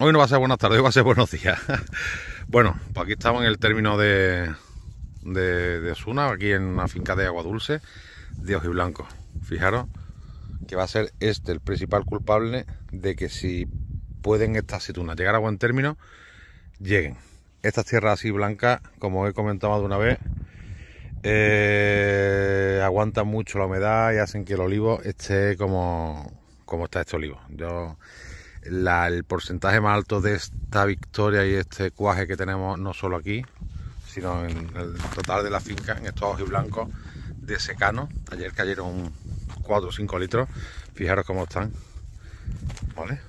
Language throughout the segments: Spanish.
Hoy no va a ser buenas tardes, hoy va a ser buenos días. bueno, pues aquí estamos en el término de, de, Osuna, aquí en una finca de agua dulce de ojiblanco. Fijaros que va a ser este el principal culpable de que si pueden estas aceitunas llegar a buen término, lleguen. Estas tierras así blancas, como he comentado de una vez, eh, aguantan mucho la humedad y hacen que el olivo esté como, como está este olivo. Yo el porcentaje más alto de esta victoria y este cuaje que tenemos no solo aquí, sino en el total de la finca, en estos ojos blancos de secano. Ayer cayeron 4 o 5 litros. Fijaros cómo están.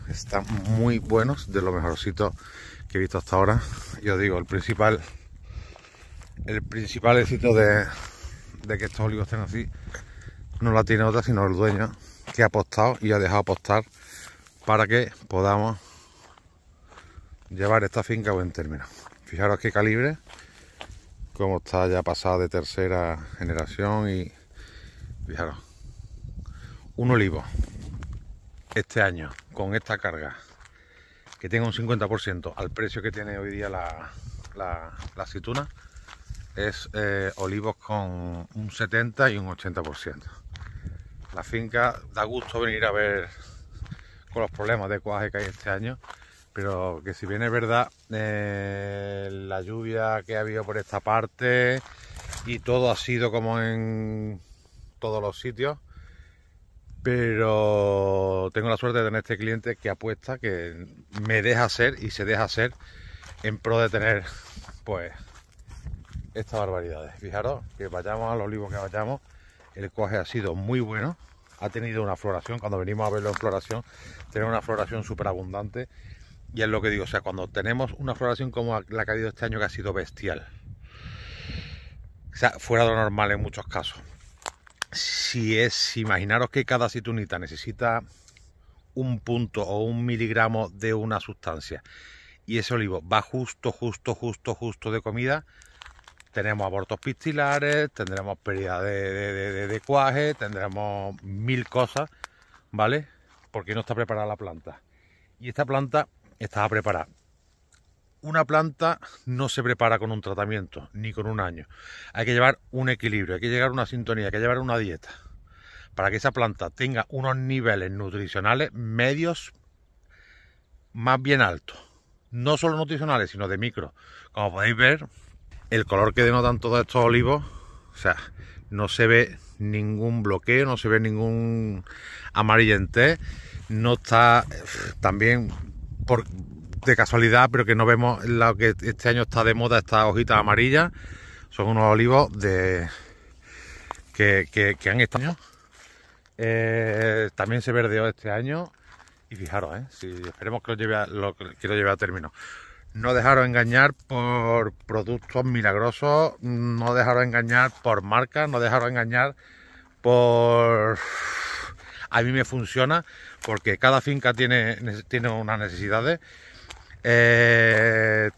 Están muy buenos, de lo mejorcitos que he visto hasta ahora. Yo digo, el principal el principal éxito de, de que estos olivos estén así no la tiene otra sino el dueño que ha apostado y ha dejado apostar para que podamos llevar esta finca a buen término. Fijaros qué calibre, como está ya pasada de tercera generación y fijaros, un olivo este año con esta carga que tenga un 50% al precio que tiene hoy día la, la, aceituna es eh, olivos con un 70 y un 80%. La finca da gusto venir a ver con los problemas de cuaje que hay este año. Pero que si bien es verdad, eh, la lluvia que ha habido por esta parte y todo ha sido como en todos los sitios. Pero tengo la suerte de tener este cliente que apuesta, que me deja hacer y se deja hacer en pro de tener pues estas barbaridades. Fijaros que vayamos a los olivos que vayamos, el cuaje ha sido muy bueno ha tenido una floración, cuando venimos a verlo en floración, tiene una floración súper abundante. Y es lo que digo, o sea, cuando tenemos una floración como la que ha habido este año, que ha sido bestial. O sea, fuera de lo normal en muchos casos. Si es, imaginaros que cada situnita necesita un punto o un miligramo de una sustancia y ese olivo va justo, justo, justo, justo de comida, tenemos abortos pistilares, tendremos pérdida de, de, cuaje, tendremos mil cosas, ¿vale? Porque no está preparada la planta. Y esta planta está preparada. Una planta no se prepara con un tratamiento, ni con un año. Hay que llevar un equilibrio, hay que llegar a una sintonía, hay que llevar una dieta. Para que esa planta tenga unos niveles nutricionales medios más bien altos. No solo nutricionales, sino de micro. Como podéis ver, el color que denotan todos estos olivos, o sea, no se ve ningún bloqueo, no se ve ningún amarillente, no está eh, también por de casualidad, pero que no vemos lo que este año está de moda, estas hojitas amarillas, son unos olivos de que, han estado eh, también se verdeó este año y fijaros, eh, si esperemos que lo lleve que lo lleve a término. No dejaros engañar por productos milagrosos, no dejaros engañar por marcas, no dejaros engañar por... A mí me funciona porque cada finca tiene, tiene unas necesidades. Toda eh,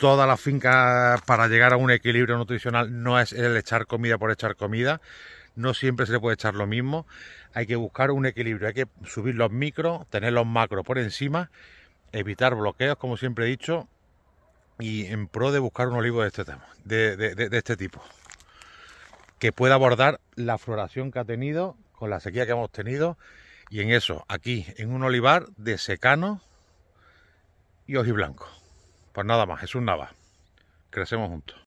todas las para llegar a un equilibrio nutricional no es el echar comida por echar comida. No siempre se le puede echar lo mismo. Hay que buscar un equilibrio. Hay que subir los micros, tener los macros por encima evitar bloqueos, como siempre he dicho, y en pro de buscar un olivo de este, tema, de, este tipo, que pueda abordar la floración que ha tenido con la sequía que hemos tenido, y en eso, aquí, en un olivar de secano y ojiblanco. Pues nada más, es un Nava. Crecemos juntos.